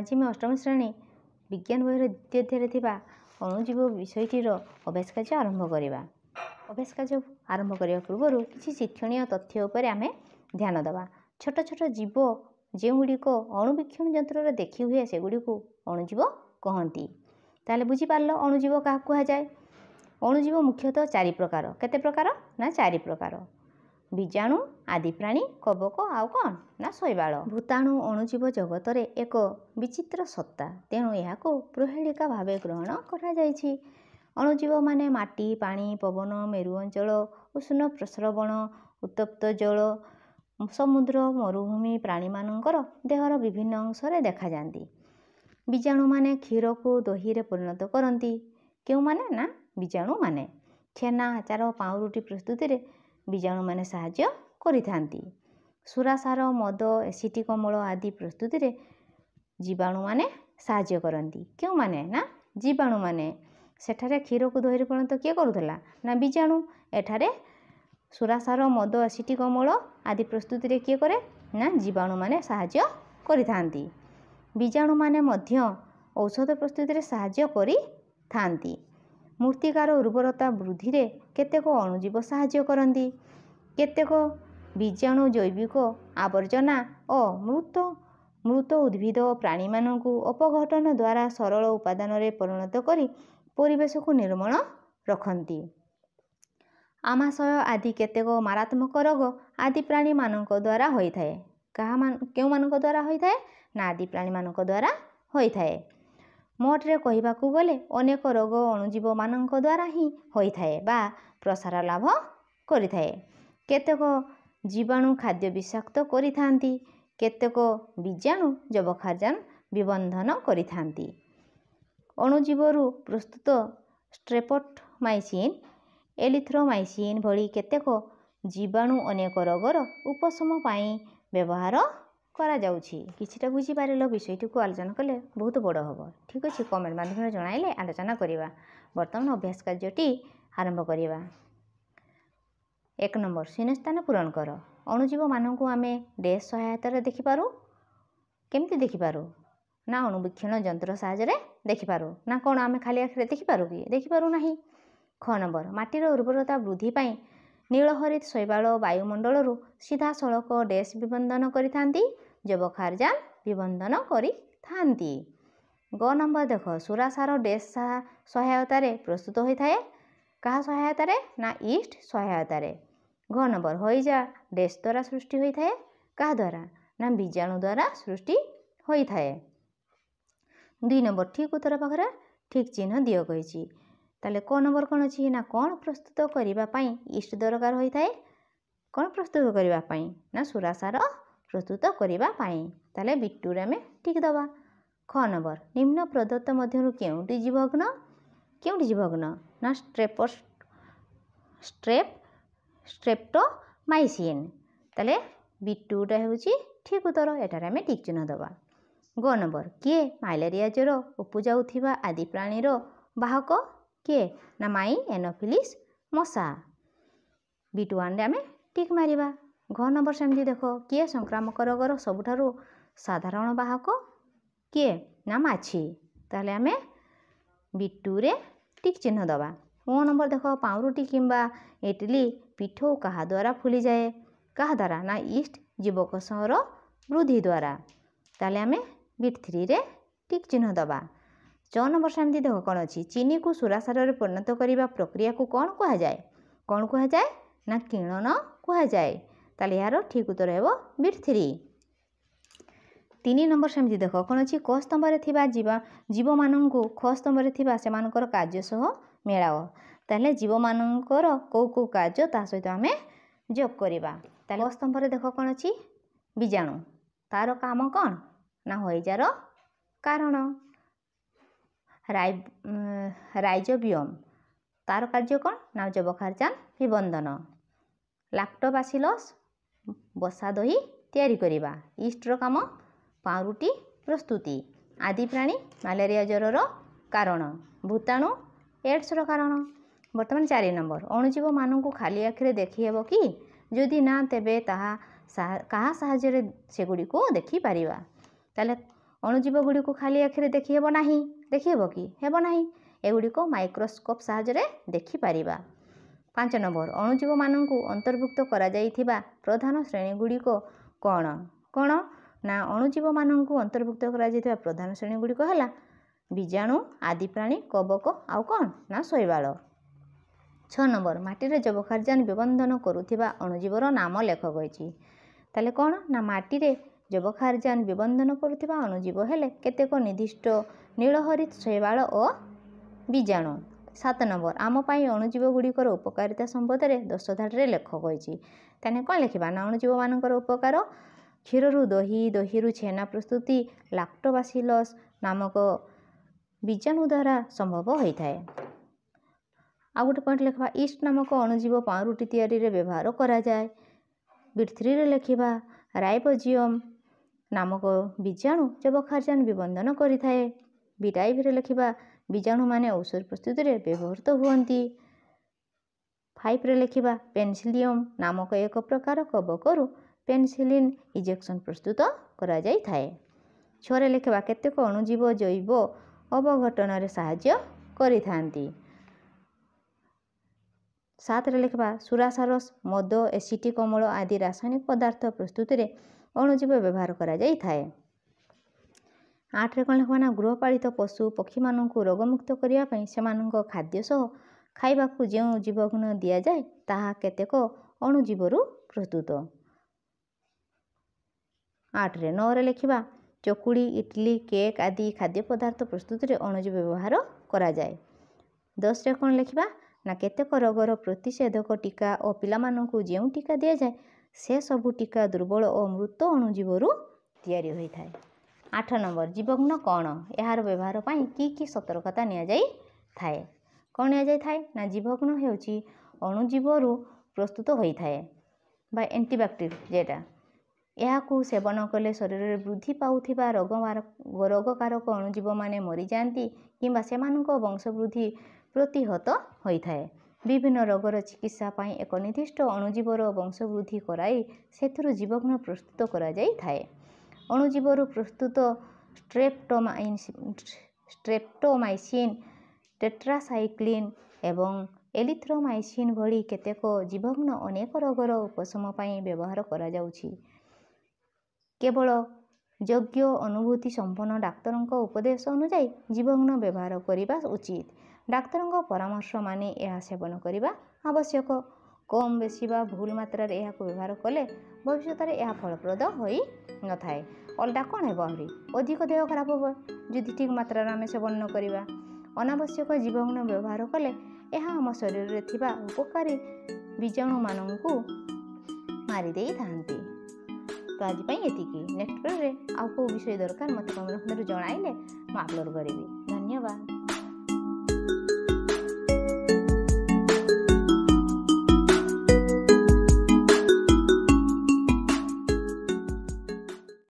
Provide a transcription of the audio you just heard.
ଆଜି ମୁଁ ଅଷ୍ଟମ ଶ୍ରେଣୀ ବିଜ୍ଞାନ ବହିର ଦ୍ୱିତୀୟ ଧ୍ୟରେ ଥିବା ଅଣୁଜୀବ ବିଷୟଟିର ଅଭ୍ୟାସ କାର୍ଯ୍ୟ ଆରମ୍ଭ କରିବା ଅଭ୍ୟାସ କାର୍ଯ୍ୟ ଆରମ୍ଭ କରିବା ପୂର୍ବରୁ କିଛି ଶିକ୍ଷଣୀୟ ତଥ୍ୟ ଉପରେ ଆମେ ଧ୍ୟାନ ଦେବା ଛୋଟ ଛୋଟ ଜୀବ ଯେଉଁଗୁଡ଼ିକ ଅଣୁବୀକ୍ଷଣ ଯନ୍ତ୍ରରେ ଦେଖି ହୁଏ ସେଗୁଡ଼ିକୁ ଅଣୁଜୀବ କହନ୍ତି ତାହେଲେ ବୁଝିପାରିଲ ଅଣୁଜୀବ କାହାକୁ କୁହାଯାଏ ଅଣୁଜୀବ ମୁଖ୍ୟତଃ ଚାରି ପ୍ରକାର କେତେ ପ୍ରକାର ନା ଚାରି ପ୍ରକାର ବୀଜାଣୁ ଆଦି ପ୍ରାଣୀ କବକ ଆଉ କ'ଣ ନା ଶୈବାଳ ଭୂତାଣୁ ଅଣୁଜୀବ ଜଗତରେ ଏକ ବିଚିତ୍ର ସତ୍ତା ତେଣୁ ଏହାକୁ ପ୍ରହେଳିକା ଭାବେ ଗ୍ରହଣ କରାଯାଇଛି ଅଣୁଜୀବମାନେ ମାଟି ପାଣି ପବନ ମେରୁ ଅଞ୍ଚଳ ଉଷ୍ଣ ପ୍ରସ୍ରବଣ ଉତ୍ତପ୍ତ ଜଳ ସମୁଦ୍ର ମରୁଭୂମି ପ୍ରାଣୀମାନଙ୍କର ଦେହର ବିଭିନ୍ନ ଅଂଶରେ ଦେଖାଯାଆନ୍ତି ବୀଜାଣୁମାନେ କ୍ଷୀରକୁ ଦହିରେ ପରିଣତ କରନ୍ତି କେଉଁମାନେ ନା ବୀଜାଣୁମାନେ ଛେନା ଆଚାର ପାଉଁରୁଟି ପ୍ରସ୍ତୁତିରେ ବୀଜାଣୁମାନେ ସାହାଯ୍ୟ କରିଥାନ୍ତି ସୁରାସାର ମଦ ଏସିଟିକ୍ ଅମ୍ଳ ଆଦି ପ୍ରସ୍ତୁତିରେ ଜୀବାଣୁମାନେ ସାହାଯ୍ୟ କରନ୍ତି କେଉଁମାନେ ନା ଜୀବାଣୁମାନେ ସେଠାରେ କ୍ଷୀରକୁ ଦହି ପରିଣତ କିଏ କରୁଥିଲା ନା ବୀଜାଣୁ ଏଠାରେ ସୁରାସାର ମଦ ଏସିଟିକ୍ ଅମ୍ଳ ଆଦି ପ୍ରସ୍ତୁତିରେ କିଏ କରେ ନା ଜୀବାଣୁମାନେ ସାହାଯ୍ୟ କରିଥାନ୍ତି ବୀଜାଣୁମାନେ ମଧ୍ୟ ଔଷଧ ପ୍ରସ୍ତୁତିରେ ସାହାଯ୍ୟ କରିଥାନ୍ତି ମୃତ୍ତିକାର ଉର୍ବରତା ବୃଦ୍ଧିରେ କେତେକ ଅଣୁଜୀବ ସାହାଯ୍ୟ କରନ୍ତି କେତେକ ବୀଜାଣୁ ଜୈବିକ ଆବର୍ଜନା ଓ ମୃତ ମୃତ ଉଦ୍ଭିଦ ଓ ପ୍ରାଣୀମାନଙ୍କୁ ଅପଘଟନ ଦ୍ୱାରା ସରଳ ଉପାଦାନରେ ପରିଣତ କରି ପରିବେଶକୁ ନିର୍ମଳ ରଖନ୍ତି ଆମାଶୟ ଆଦି କେତେକ ମାରାତ୍ମକ ରୋଗ ଆଦି ପ୍ରାଣୀମାନଙ୍କ ଦ୍ୱାରା ହୋଇଥାଏ କାହା କେଉଁମାନଙ୍କ ଦ୍ୱାରା ହୋଇଥାଏ ନା ଆଦି ପ୍ରାଣୀମାନଙ୍କ ଦ୍ୱାରା ହୋଇଥାଏ ମୋଟରେ କହିବାକୁ ଗଲେ ଅନେକ ରୋଗ ଅଣୁଜୀବମାନଙ୍କ ଦ୍ୱାରା ହିଁ ହୋଇଥାଏ ବା ପ୍ରସାର ଲାଭ କରିଥାଏ କେତେକ ଜୀବାଣୁ ଖାଦ୍ୟ ବିଷାକ୍ତ କରିଥାନ୍ତି କେତେକ ବୀଜାଣୁ ଯବକ୍ଷାର୍ଯ୍ୟାନ ବିବନ୍ଧନ କରିଥାନ୍ତି ଅଣୁଜୀବରୁ ପ୍ରସ୍ତୁତ ଷ୍ଟ୍ରେପଟମାଇସିନ୍ ଏଲିଥ୍ରୋମାଇସିନ୍ ଭଳି କେତେକ ଜୀବାଣୁ ଅନେକ ରୋଗର ଉପଶମ ପାଇଁ ବ୍ୟବହାର କରାଯାଉଛି କିଛିଟା ବୁଝିପାରିଲ ବିଷୟଟିକୁ ଆଲୋଚନା କଲେ ବହୁତ ବଡ଼ ହେବ ଠିକ୍ ଅଛି କମେଣ୍ଟ ମାଧ୍ୟମରେ ଜଣାଇଲେ ଆଲୋଚନା କରିବା ବର୍ତ୍ତମାନ ଅଭ୍ୟାସ କାର୍ଯ୍ୟଟି ଆରମ୍ଭ କରିବା ଏକ ନମ୍ବର ସ୍ଥାନ ପୂରଣ କର ଅଣୁଜୀବମାନଙ୍କୁ ଆମେ ଡେସ୍ ସହାୟତାରେ ଦେଖିପାରୁ କେମିତି ଦେଖିପାରୁ ନା ଅଣୁବୀକ୍ଷଣ ଯନ୍ତ୍ର ସାହାଯ୍ୟରେ ଦେଖିପାରୁ ନା କ'ଣ ଆମେ ଖାଲି ଆଖିରେ ଦେଖିପାରୁ କି ଦେଖିପାରୁ ନାହିଁ ଖ ନମ୍ବର ମାଟିର ଉର୍ବରତା ବୃଦ୍ଧି ପାଇଁ ନୀଳହରିତ ଶୈବାଳ ବାୟୁମଣ୍ଡଳରୁ ସିଧାସଳଖ ଡେସ୍ ବିବନ୍ଧନ କରିଥାନ୍ତି ଯବଖାରଜାନ ବିବନ୍ଧନ କରିଥାନ୍ତି ଗ ନମ୍ବର ଦେଖ ସୁରାସାର ଡେସ୍ ସହାୟତାରେ ପ୍ରସ୍ତୁତ ହୋଇଥାଏ କାହା ସହାୟତାରେ ନା ଇଷ୍ଟ ସହାୟତାରେ ଘ ନମ୍ବର ହଇଜା ଡେସ୍ ଦ୍ୱାରା ସୃଷ୍ଟି ହୋଇଥାଏ କାହା ଦ୍ୱାରା ନା ବୀଜାଣୁ ଦ୍ୱାରା ସୃଷ୍ଟି ହୋଇଥାଏ ଦୁଇ ନମ୍ବର ଠିକ୍ ଉତ୍ତର ପାଖରେ ଠିକ୍ ଚିହ୍ନ ଦିଅ କହିଛି ତାହେଲେ କେଉଁ ନମ୍ବର କ'ଣ ଅଛି ନା କ'ଣ ପ୍ରସ୍ତୁତ କରିବା ପାଇଁ ଇଷ୍ଟ ଦରକାର ହୋଇଥାଏ କ'ଣ ପ୍ରସ୍ତୁତ କରିବା ପାଇଁ ନା ସୁରାସାର ପ୍ରସ୍ତୁତ କରିବା ପାଇଁ ତାହେଲେ ବିଟୁରେ ଆମେ ଠିକ୍ ଦେବା ଖ ନମ୍ବର ନିମ୍ନ ପ୍ରଦତ୍ତ ମଧ୍ୟରୁ କେଉଁଟି ଯୁବଗ୍ନ କେଉଁଠି ଯୁବଗ୍ନ ନା ଷ୍ଟ୍ରେପ ଷ୍ଟ୍ରେପ ଷ୍ଟ୍ରେପ୍ଟୋମାଇସିନ୍ ତାହେଲେ ବିଟୁଟା ହେଉଛି ଠିକ୍ ଉତ୍ତର ଏଠାରେ ଆମେ ଠିକ୍ ଚିହ୍ନ ଦେବା ଗ ନମ୍ବର କିଏ ମ୍ୟାଲେରିଆ ଜ୍ୱର ଉପୁଜାଉଥିବା ଆଦି ପ୍ରାଣୀର ବାହକ କିଏ ନା ମାଇ ଏନୋଫିଲିସ୍ ମଶା ବିଟ୍ ୱାନ୍ରେ ଆମେ ଟିକ୍ ମାରିବା ଘ ନମ୍ବର ସେମିତି ଦେଖ କିଏ ସଂକ୍ରାମକ ରୋଗର ସବୁଠାରୁ ସାଧାରଣ ବାହକ କିଏ ନା ମାଛି ତାହେଲେ ଆମେ ବି ଟୁରେ ଟିକ୍ ଚିହ୍ନ ଦେବା ଓ ନମ୍ବର ଦେଖ ପାଉଁରୁଟି କିମ୍ବା ଇଟିଲି ପିଠଉ କାହା ଦ୍ୱାରା ଫୁଲିଯାଏ କାହା ଦ୍ୱାରା ନା ଇଷ୍ଟ ଯୁବକଷର ବୃଦ୍ଧି ଦ୍ୱାରା ତାହେଲେ ଆମେ ବିଟ୍ ଥ୍ରୀରେ ଟିକ୍ ଚିହ୍ନ ଦେବା ଛଅ ନମ୍ବର ସେମିତି ଦେଖ କ'ଣ ଅଛି ଚିନିକୁ ସୁରାସାରରେ ପରିଣତ କରିବା ପ୍ରକ୍ରିୟାକୁ କ'ଣ କୁହାଯାଏ କ'ଣ କୁହାଯାଏ ନା କିଣନ କୁହାଯାଏ ତାହେଲେ ଏହାର ଠିକ୍ ଉତ୍ତର ହେବ ବିଟ୍ ଥ୍ରୀ ତିନି ନମ୍ବର ସେମିତି ଦେଖ କ'ଣ ଅଛି କ ସ୍ତମ୍ଭରେ ଥିବା ଜୀବା ଜୀବମାନଙ୍କୁ ଖ ସ୍ତମ୍ଭରେ ଥିବା ସେମାନଙ୍କର କାର୍ଯ୍ୟ ସହ ମେଳାଅ ତାହେଲେ ଜୀବମାନଙ୍କର କେଉଁ କେଉଁ କାର୍ଯ୍ୟ ତା ସହିତ ଆମେ ଯୋଗ କରିବା ତାହେଲେ କ ସ୍ତମ୍ଭରେ ଦେଖ କ'ଣ ଅଛି ବୀଜାଣୁ ତା'ର କାମ କ'ଣ ନା ହଇଜାର କାରଣ ରାଇଜୋବିୟମ୍ ତା'ର କାର୍ଯ୍ୟ କ'ଣ ନା ଯବକ୍ଷାରଜାନ ବିବନ୍ଧନ ଲାକ୍ଟୋବାସିଲସ୍ ବସା ଦହି ତିଆରି କରିବା ଇଷ୍ଟର କାମ ପାଉଁରୁଟି ପ୍ରସ୍ତୁତି ଆଦି ପ୍ରାଣୀ ମ୍ୟାଲେରିଆ ଜ୍ୱରର କାରଣ ଭୂତାଣୁ ଏଡ୍ସର କାରଣ ବର୍ତ୍ତମାନ ଚାରି ନମ୍ବର ଅଣୁଜୀବମାନଙ୍କୁ ଖାଲି ଆଖିରେ ଦେଖିହେବ କି ଯଦି ନା ତେବେ ତାହା କାହା ସାହାଯ୍ୟରେ ସେଗୁଡ଼ିକୁ ଦେଖିପାରିବା ତାହେଲେ ଅଣୁଜୀବ ଗୁଡ଼ିକୁ ଖାଲି ଆଖିରେ ଦେଖିହେବ ନାହିଁ ଦେଖିହେବ କି ହେବ ନାହିଁ ଏଗୁଡ଼ିକ ମାଇକ୍ରୋସ୍କୋପ୍ ସାହାଯ୍ୟରେ ଦେଖିପାରିବା ପାଞ୍ଚ ନମ୍ବର ଅଣୁଜୀବମାନଙ୍କୁ ଅନ୍ତର୍ଭୁକ୍ତ କରାଯାଇଥିବା ପ୍ରଧାନ ଶ୍ରେଣୀ ଗୁଡ଼ିକ କ'ଣ କ'ଣ ନା ଅଣୁଜୀବମାନଙ୍କୁ ଅନ୍ତର୍ଭୁକ୍ତ କରାଯାଇଥିବା ପ୍ରଧାନ ଶ୍ରେଣୀ ଗୁଡ଼ିକ ହେଲା ବୀଜାଣୁ ଆଦି ପ୍ରାଣୀ କବକ ଆଉ କ'ଣ ନା ଶୈବାଳ ଛଅ ନମ୍ବର ମାଟିରେ ଯବକ୍ଷାର୍ଯ୍ୟାନ ବିବନ୍ଧନ କରୁଥିବା ଅଣୁଜୀବର ନାମ ଲେଖ କହିଛି ତାହେଲେ କ'ଣ ନା ମାଟିରେ ଯବକ୍ଷାରଜାନ ବିବନ୍ଧନ କରୁଥିବା ଅଣୁଜୀବ ହେଲେ କେତେକ ନିର୍ଦ୍ଦିଷ୍ଟ ନୀଳହରିତ ଶୈବାଳ ଓ ବୀଜାଣୁ ସାତ ନମ୍ବର ଆମ ପାଇଁ ଅଣୁଜୀବ ଗୁଡ଼ିକର ଉପକାରିତା ସମ୍ବନ୍ଧରେ ଦଶଧାଡ଼ରେ ଲେଖ କହିଛି ତାହେଲେ କ'ଣ ଲେଖିବା ନା ଅଣୁଜୀବମାନଙ୍କର ଉପକାର କ୍ଷୀରରୁ ଦହି ଦହିରୁ ଛେନା ପ୍ରସ୍ତୁତି ଲାକ୍ଟୋବାସିଲସ୍ ନାମକ ବୀଜାଣୁ ଦ୍ୱାରା ସମ୍ଭବ ହୋଇଥାଏ ଆଉ ଗୋଟେ ପଏଣ୍ଟ ଲେଖିବା ଇଷ୍ଟ ନାମକ ଅଣୁଜୀବ ପାଉଁରୁଟି ତିଆରିରେ ବ୍ୟବହାର କରାଯାଏ ବିଟ୍ ଥ୍ରୀରେ ଲେଖିବା ରାଇବୋଜିୟମ୍ ନାମକ ବୀଜାଣୁ ଯବକ୍ଷାରଜାନ ବିବନ୍ଧନ କରିଥାଏ ବିଟାଇଭିରେ ଲେଖିବା ବୀଜାଣୁମାନେ ଔଷଧ ପ୍ରସ୍ତୁତିରେ ବ୍ୟବହୃତ ହୁଅନ୍ତି ଫାଇଭ୍ରେ ଲେଖିବା ପେନସିଲିୟମ୍ ନାମକ ଏକ ପ୍ରକାର କବକରୁ ପେନସିଲିନ୍ ଇଞ୍ଜେକ୍ସନ୍ ପ୍ରସ୍ତୁତ କରାଯାଇଥାଏ ଛଅରେ ଲେଖିବା କେତେକ ଅଣୁଜୀବ ଜୈବ ଅବଘଟନରେ ସାହାଯ୍ୟ କରିଥାନ୍ତି ସାତରେ ଲେଖିବା ସୁରାସାରସ ମଦ ଏସିଟିକ୍ ଅମ୍ଳ ଆଦି ରାସାୟନିକ ପଦାର୍ଥ ପ୍ରସ୍ତୁତିରେ ଅଣୁଜୀବ ବ୍ୟବହାର କରାଯାଇଥାଏ ଆଠରେ କ'ଣ ହେବ ନା ଗୃହପାଳିତ ପଶୁ ପକ୍ଷୀମାନଙ୍କୁ ରୋଗମୁକ୍ତ କରିବା ପାଇଁ ସେମାନଙ୍କ ଖାଦ୍ୟ ସହ ଖାଇବାକୁ ଯେଉଁ ଜୀବଗୁଣ ଦିଆଯାଏ ତାହା କେତେକ ଅଣୁଜୀବରୁ ପ୍ରସ୍ତୁତ ଆଠରେ ନଅରେ ଲେଖିବା ଚକୁଡ଼ି ଇଟିଲି କେକ୍ ଆଦି ଖାଦ୍ୟ ପଦାର୍ଥ ପ୍ରସ୍ତୁତିରେ ଅଣୁଜୀବ ବ୍ୟବହାର କରାଯାଏ ଦଶରେ କ'ଣ ଲେଖିବା ନା କେତେକ ରୋଗର ପ୍ରତିଷେଧକ ଟୀକା ଓ ପିଲାମାନଙ୍କୁ ଯେଉଁ ଟୀକା ଦିଆଯାଏ ସେସବୁ ଟୀକା ଦୁର୍ବଳ ଓ ମୃତ ଅଣୁଜୀବରୁ ତିଆରି ହୋଇଥାଏ ଆଠ ନମ୍ବର ଜୀବଘ୍ନ କ'ଣ ଏହାର ବ୍ୟବହାର ପାଇଁ କି କି ସତର୍କତା ନିଆଯାଇଥାଏ କ'ଣ ନିଆଯାଇଥାଏ ନା ଜୀବଘ୍ନ ହେଉଛି ଅଣୁଜୀବରୁ ପ୍ରସ୍ତୁତ ହୋଇଥାଏ ବା ଆଣ୍ଟିବାୟୋଟିକ୍ ଯେଟା ଏହାକୁ ସେବନ କଲେ ଶରୀରରେ ବୃଦ୍ଧି ପାଉଥିବା ରୋଗ ରୋଗକାରକ ଅଣୁଜୀବମାନେ ମରିଯାଆନ୍ତି କିମ୍ବା ସେମାନଙ୍କ ବଂଶବୃଦ୍ଧି ପ୍ରତିହତ ହୋଇଥାଏ ବିଭିନ୍ନ ରୋଗର ଚିକିତ୍ସା ପାଇଁ ଏକ ନିର୍ଦ୍ଦିଷ୍ଟ ଅଣୁଜୀବର ବଂଶବୃଦ୍ଧି କରାଇ ସେଥିରୁ ଜୀବଗୁଣ ପ୍ରସ୍ତୁତ କରାଯାଇଥାଏ ଅଣୁଜୀବରୁ ପ୍ରସ୍ତୁତ ଷ୍ଟ୍ରେପ୍ଟୋମାଇନ୍ ଷ୍ଟ୍ରେପ୍ଟୋମାଇସିନ୍ ଟେଟ୍ରାସାଇକ୍ଲିନ୍ ଏବଂ ଏଲିଥ୍ରୋମାଇସିନ୍ ଭଳି କେତେକ ଜୀବଗୁଣ ଅନେକ ରୋଗର ଉପଶମ ପାଇଁ ବ୍ୟବହାର କରାଯାଉଛି କେବଳ ଯୋଗ୍ୟ ଅନୁଭୂତି ସମ୍ପନ୍ନ ଡାକ୍ତରଙ୍କ ଉପଦେଶ ଅନୁଯାୟୀ ଜୀବଗୁଣ ବ୍ୟବହାର କରିବା ଉଚିତ ଡାକ୍ତରଙ୍କ ପରାମର୍ଶ ମାନି ଏହା ସେବନ କରିବା ଆବଶ୍ୟକ କମ୍ ବେଶୀ ବା ଭୁଲ ମାତ୍ରାରେ ଏହାକୁ ବ୍ୟବହାର କଲେ ଭବିଷ୍ୟତରେ ଏହା ଫଳପ୍ରଦ ହୋଇନଥାଏ ଅଲଗା କ'ଣ ହେବ ଆହୁରି ଅଧିକ ଦେହ ଖରାପ ହେବ ଯଦି ଠିକ୍ ମାତ୍ରାରେ ଆମେ ସେବନ ନ କରିବା ଅନାବଶ୍ୟକ ଜୀବଗୁଣ ବ୍ୟବହାର କଲେ ଏହା ଆମ ଶରୀରରେ ଥିବା ଉପକାରୀ ବୀଜାଣୁମାନଙ୍କୁ ଦେଇଥାନ୍ତି ତ ଆଜି ପାଇଁ ଏତିକି ନେକ୍ସଟ୍ରେ ଆଉ କେଉଁ ବିଷୟ ଦରକାର ମୋତେ କମେଣ୍ଟ ଜଣାଇଲେ ମୁଁ ଅପଲୋଡ଼ କରିବି ଧନ୍ୟବାଦ